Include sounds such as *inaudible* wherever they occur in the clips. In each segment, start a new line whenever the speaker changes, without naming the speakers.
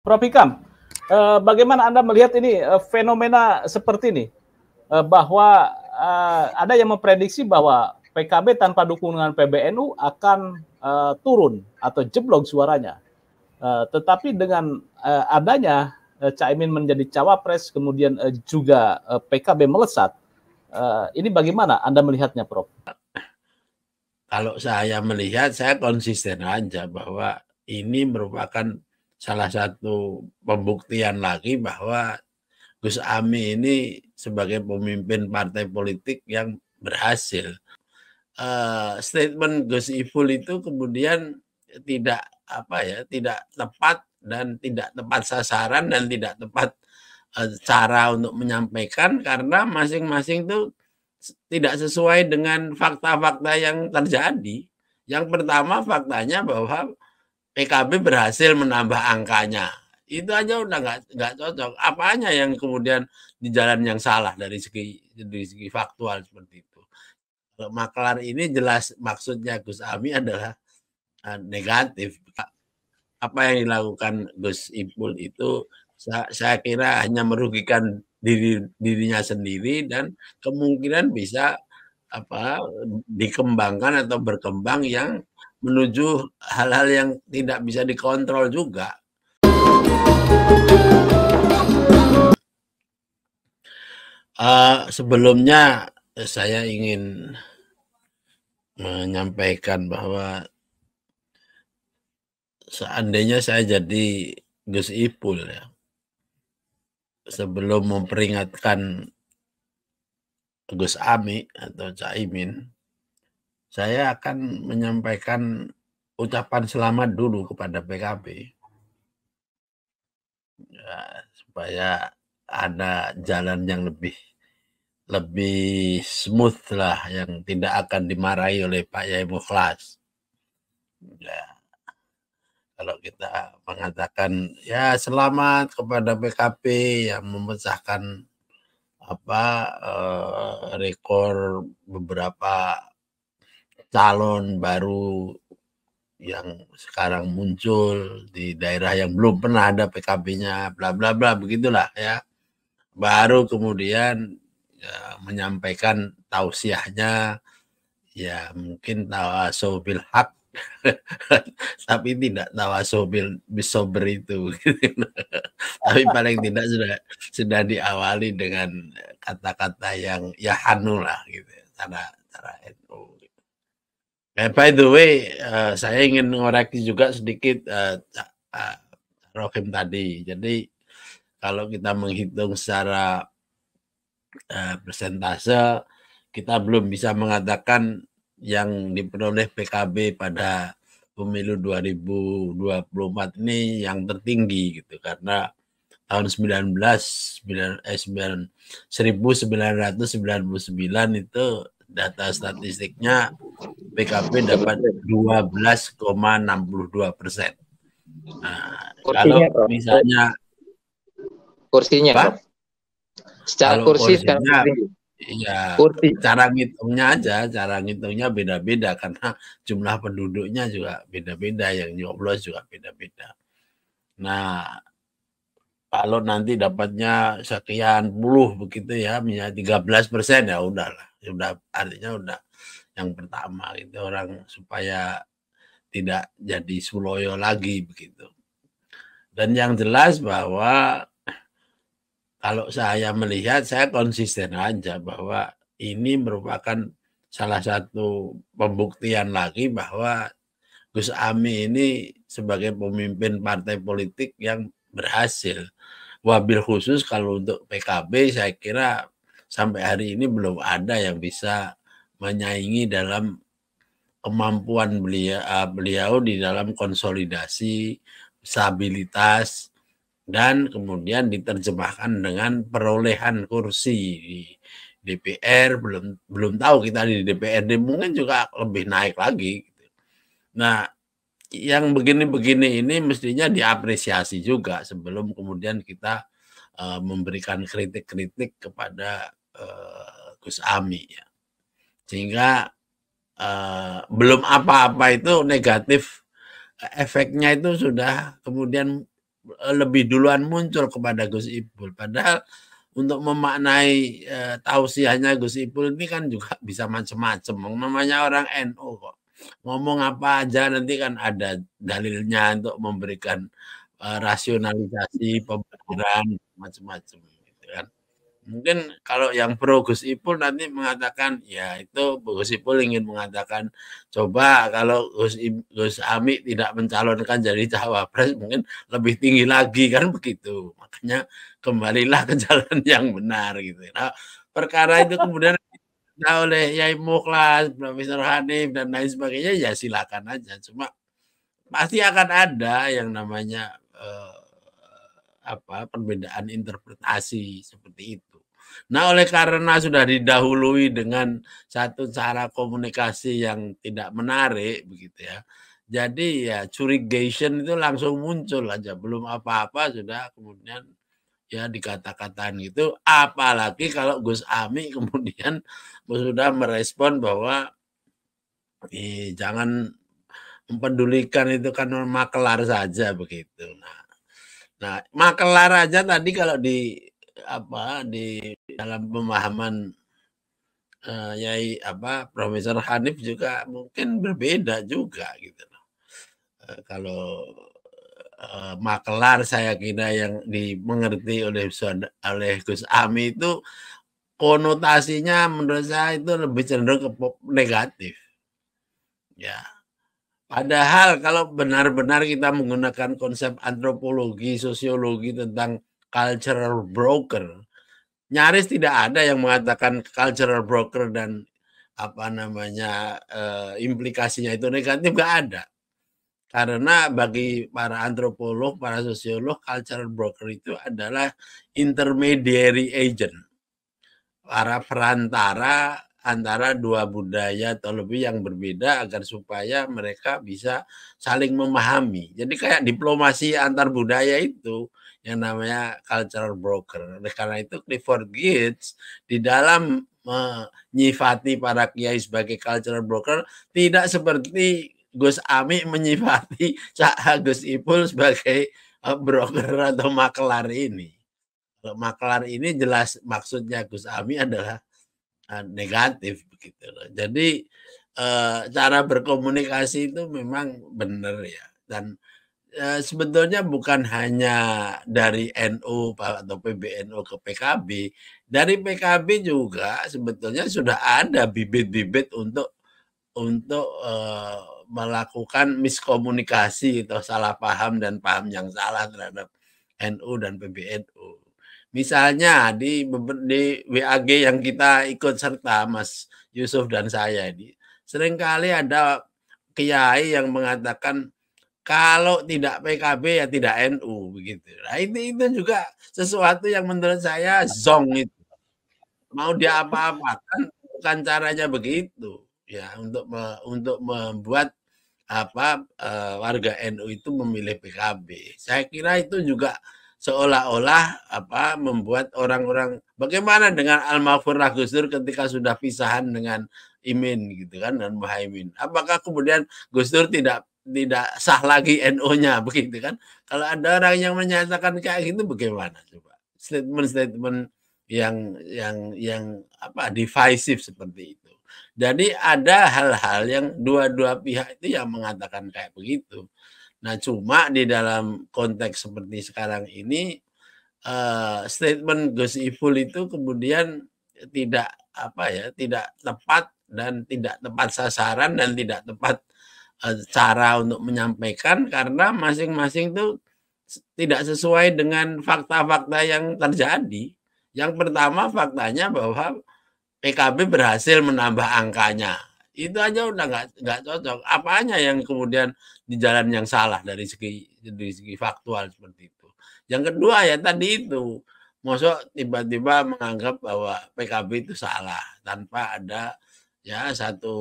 Prof. Hikam, eh, bagaimana Anda melihat ini eh, fenomena seperti ini? Eh, bahwa eh, ada yang memprediksi bahwa PKB tanpa dukungan PBNU akan eh, turun atau jeblok suaranya. Eh, tetapi dengan adanya Caimin menjadi cawapres, kemudian juga PKB melesat, ini bagaimana Anda melihatnya, Prof? Kalau saya melihat, saya konsisten aja bahwa ini merupakan salah satu pembuktian lagi bahwa Gus Ami ini sebagai pemimpin partai politik yang berhasil. Uh, statement Gus Iful itu kemudian tidak apa ya, tidak tepat dan tidak tepat sasaran dan tidak tepat uh, cara untuk menyampaikan karena masing-masing itu tidak sesuai dengan fakta-fakta yang terjadi. Yang pertama faktanya bahwa PKB berhasil menambah angkanya. Itu aja udah nggak nggak cocok. Apanya yang kemudian di jalan yang salah dari segi dari segi faktual seperti itu. Kalau maklar ini jelas maksudnya Gus Ami adalah eh, negatif. Apa yang dilakukan Gus Ipul itu saya, saya kira hanya merugikan diri dirinya sendiri dan kemungkinan bisa apa dikembangkan atau berkembang yang menuju hal-hal yang tidak bisa dikontrol juga. Uh, sebelumnya saya ingin menyampaikan bahwa seandainya saya jadi Gus Ipul ya, sebelum memperingatkan Gus Ami atau Caimin, saya akan menyampaikan ucapan selamat dulu kepada PKB ya, supaya ada jalan yang lebih lebih smooth lah yang tidak akan dimarahi oleh Pak Yai Mukhlas. Ya, kalau kita mengatakan ya selamat kepada PKP yang memecahkan apa eh, rekor beberapa calon baru yang sekarang muncul di daerah yang belum pernah ada PKB-nya, bla bla bla begitulah ya. Baru kemudian ya, menyampaikan tausiahnya ya mungkin tawasobil hak *laughs* tapi tidak tawasobil bisober itu *laughs* tapi paling tidak sudah sudah diawali dengan kata-kata yang ya hanulah gitu ya, cara cara NU Eh, by the way, uh, saya ingin mengoreksi juga sedikit uh, eh, uh, eh, Rohim tadi. Jadi kalau kita menghitung secara uh, persentase, kita belum bisa mengatakan yang diperoleh PKB pada pemilu 2024 ini yang tertinggi gitu karena tahun 19 eh, 1999 itu data statistiknya PKP dapat 12,62 persen. Nah, kalau misalnya kursinya, apa? secara kalau kursi, kursinya, ya, kursi. cara ngitungnya aja, cara ngitungnya beda-beda karena jumlah penduduknya juga beda-beda, yang nyoblos juga beda-beda. Nah, kalau nanti dapatnya sekian puluh begitu ya misalnya 13 persen ya udahlah sudah ya artinya udah yang pertama gitu orang supaya tidak jadi suloyo lagi begitu dan yang jelas bahwa kalau saya melihat saya konsisten aja bahwa ini merupakan salah satu pembuktian lagi bahwa Gus Ami ini sebagai pemimpin partai politik yang berhasil wabil khusus kalau untuk PKB saya kira sampai hari ini belum ada yang bisa menyaingi dalam kemampuan beliau, eh, beliau di dalam konsolidasi stabilitas dan kemudian diterjemahkan dengan perolehan kursi di DPR belum belum tahu kita di DPRD mungkin juga lebih naik lagi. Gitu. Nah yang begini-begini ini mestinya diapresiasi juga sebelum kemudian kita uh, memberikan kritik-kritik kepada uh, Gus Ami ya. Sehingga uh, belum apa-apa itu negatif efeknya itu sudah kemudian lebih duluan muncul kepada Gus Ipul. Padahal untuk memaknai e, tausiahnya Gus Ipul ini kan juga *laughs* bisa macam-macam. Namanya orang NU NO kok ngomong apa aja nanti kan ada dalilnya untuk memberikan uh, rasionalisasi pemikiran macam-macam gitu kan mungkin kalau yang pro Gus Ipul nanti mengatakan ya itu Gus Ipul ingin mengatakan coba kalau Gus Gus Ami tidak mencalonkan jadi cawapres mungkin lebih tinggi lagi kan begitu makanya kembalilah ke *laughs* jalan yang benar gitu nah, perkara itu kemudian Nah oleh Yai Mukhlas, Profesor Hanif dan lain sebagainya ya silakan aja. Cuma pasti akan ada yang namanya eh, apa perbedaan interpretasi seperti itu. Nah, oleh karena sudah didahului dengan satu cara komunikasi yang tidak menarik begitu ya. Jadi ya curigation itu langsung muncul aja belum apa-apa sudah kemudian ya dikata-kataan itu apalagi kalau Gus Ami *laughs* kemudian sudah merespon bahwa eh, jangan mempedulikan itu kan makelar saja begitu nah nah makelar aja tadi kalau di apa di dalam pemahaman eh, Yai apa Profesor Hanif juga mungkin berbeda juga gitu loh eh, kalau Eh, makelar saya kira yang dimengerti oleh oleh Gus Ami itu konotasinya menurut saya itu lebih cenderung ke negatif. Ya. Padahal kalau benar-benar kita menggunakan konsep antropologi, sosiologi tentang cultural broker, nyaris tidak ada yang mengatakan cultural broker dan apa namanya e, implikasinya itu negatif nggak ada karena bagi para antropolog, para sosiolog, cultural broker itu adalah intermediary agent. Para perantara antara dua budaya atau lebih yang berbeda agar supaya mereka bisa saling memahami. Jadi kayak diplomasi antar budaya itu yang namanya cultural broker. Oleh karena itu Clifford Geertz di dalam menyifati para kiai sebagai cultural broker tidak seperti Gus Ami menyifati Cak Gus Ipul sebagai eh, broker atau makelar ini. Kalau makelar ini jelas maksudnya Gus Ami adalah eh, negatif begitu loh. Jadi eh, cara berkomunikasi itu memang benar ya dan sebetulnya bukan hanya dari NU atau PBNU ke PKB, dari PKB juga sebetulnya sudah ada bibit-bibit untuk untuk melakukan miskomunikasi atau gitu, salah paham dan paham yang salah terhadap NU dan PBNU. Misalnya di, di WAG yang kita ikut serta Mas Yusuf dan saya ini, seringkali ada kiai yang mengatakan kalau tidak PKB ya tidak NU begitu. Nah itu itu juga sesuatu yang menurut saya zong itu. Mau dia apa-apa kan, bukan caranya begitu ya untuk me, untuk membuat apa eh, warga NU itu memilih PKB. Saya kira itu juga seolah-olah apa membuat orang-orang bagaimana dengan Almarhum mahfur Gus Dur ketika sudah pisahan dengan Imin gitu kan dan Muhaimin. Apakah kemudian Gus Dur tidak tidak sah lagi nu nya *laughs* begitu kan? Kalau ada orang yang menyatakan kayak gitu bagaimana coba? Statement-statement yang yang yang apa divisive seperti itu. Jadi ada hal-hal yang dua-dua pihak itu yang mengatakan kayak begitu. Nah, cuma di dalam konteks seperti sekarang ini uh, statement Gus Iful itu kemudian tidak apa ya, tidak tepat dan tidak tepat sasaran dan tidak tepat eh, cara untuk menyampaikan karena masing-masing itu tidak sesuai dengan fakta-fakta yang terjadi. Yang pertama faktanya bahwa PKB berhasil menambah angkanya. Itu aja udah nggak nggak cocok. Apanya yang kemudian di jalan yang salah dari segi dari segi faktual seperti itu. Yang kedua ya tadi itu Mosok tiba-tiba menganggap bahwa PKB itu salah tanpa ada ya satu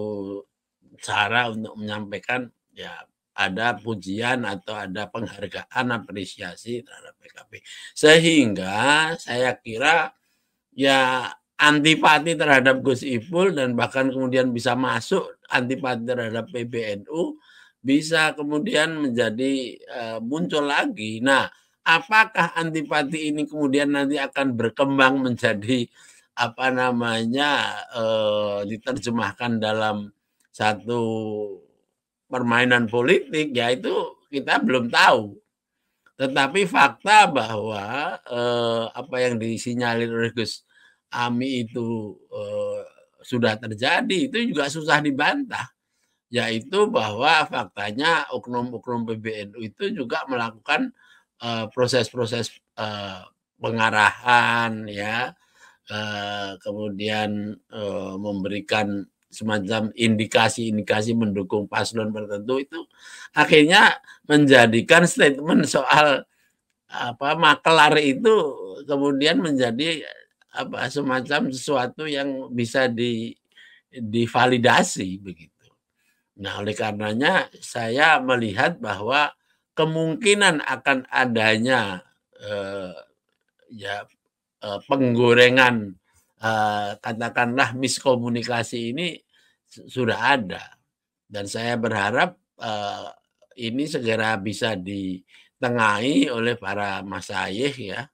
cara untuk menyampaikan ya ada pujian atau ada penghargaan apresiasi terhadap PKB. Sehingga saya kira ya antipati terhadap Gus Ipul dan bahkan kemudian bisa masuk antipati terhadap PBNU bisa kemudian menjadi e, muncul lagi. Nah, apakah antipati ini kemudian nanti akan berkembang menjadi apa namanya e, diterjemahkan dalam satu permainan politik ya itu kita belum tahu. Tetapi fakta bahwa eh, apa yang disinyalir oleh Gus Ami itu eh, sudah terjadi itu juga susah dibantah yaitu bahwa faktanya oknum-oknum PBNU itu juga melakukan eh, proses-proses uh, uh, pengarahan ya uh, kemudian uh, memberikan semacam indikasi-indikasi mendukung paslon tertentu itu akhirnya menjadikan statement soal apa makelar itu kemudian menjadi apa semacam sesuatu yang bisa di divalidasi begitu. Nah, oleh karenanya saya melihat bahwa kemungkinan akan adanya eh, ya eh, penggorengan Eh, katakanlah miskomunikasi ini sudah ada dan saya berharap eh, ini segera bisa ditengahi oleh para masayih ya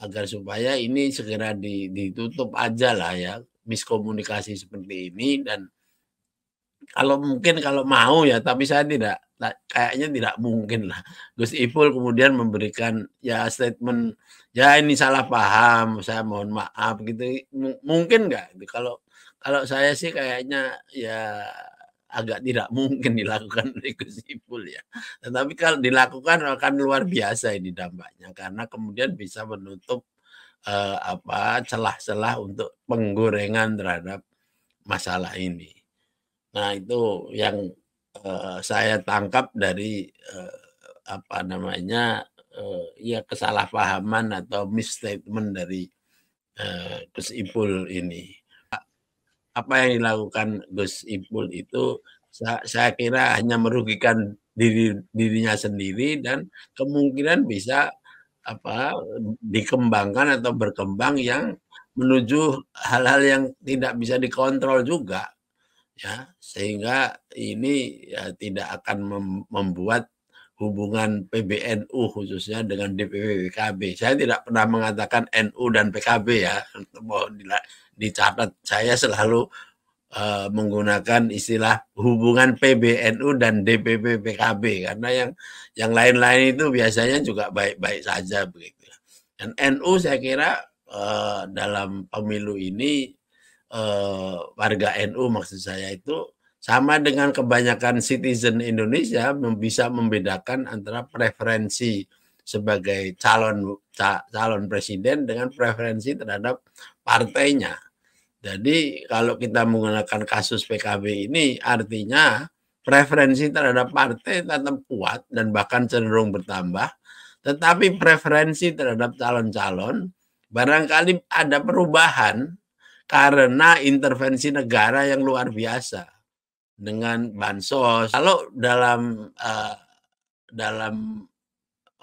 agar supaya ini segera ditutup aja lah ya miskomunikasi seperti ini dan kalau mungkin kalau mau ya tapi saya tidak Nah, kayaknya tidak mungkin lah. Gus Ipul kemudian memberikan ya statement, ya ini salah paham, saya mohon maaf gitu. M mungkin nggak? Kalau kalau saya sih kayaknya ya agak tidak mungkin dilakukan oleh Gus Ipul ya. Tetapi kalau dilakukan akan luar biasa ini dampaknya karena kemudian bisa menutup eh, apa celah-celah untuk penggorengan terhadap masalah ini. Nah, itu yang Eh, saya tangkap dari uh, apa namanya uh, ya kesalahpahaman atau misstatement dari uh, Gus Ipul ini. Apa yang dilakukan Gus Ipul itu saya, saya kira hanya merugikan diri dirinya sendiri dan kemungkinan bisa apa dikembangkan atau berkembang yang menuju hal-hal yang tidak bisa dikontrol juga ya sehingga ini ya, tidak akan mem membuat hubungan PBNU khususnya dengan DPP PKB. Saya tidak pernah mengatakan NU dan PKB ya. *laughs* Mohon dicatat saya selalu uh, menggunakan istilah hubungan PBNU dan DPP PKB karena yang yang lain-lain itu biasanya juga baik-baik saja begitu. Ya. Dan NU saya kira uh, dalam pemilu ini uh, warga NU maksud saya itu sama dengan kebanyakan citizen Indonesia bisa membedakan antara preferensi sebagai calon calon presiden dengan preferensi terhadap partainya. Jadi kalau kita menggunakan kasus PKB ini artinya preferensi terhadap partai tetap kuat dan bahkan cenderung bertambah, tetapi preferensi terhadap calon-calon barangkali ada perubahan karena intervensi negara yang luar biasa dengan bansos. Kalau dalam uh, dalam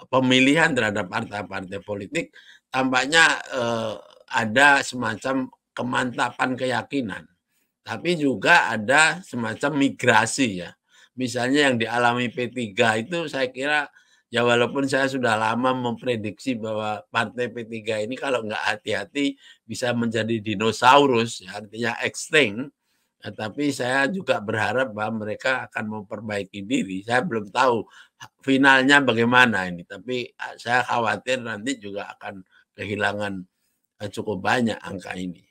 pemilihan terhadap partai-partai politik tampaknya uh, ada semacam kemantapan keyakinan, tapi juga ada semacam migrasi ya. Misalnya yang dialami P3 itu saya kira Ya walaupun saya sudah lama memprediksi bahwa partai P3 ini kalau nggak hati-hati bisa menjadi dinosaurus, ya, artinya extinct. Ya, tapi saya juga berharap bahwa mereka akan memperbaiki diri. Saya belum tahu finalnya bagaimana ini, tapi ah, saya khawatir nanti juga akan kehilangan eh, cukup banyak angka ini.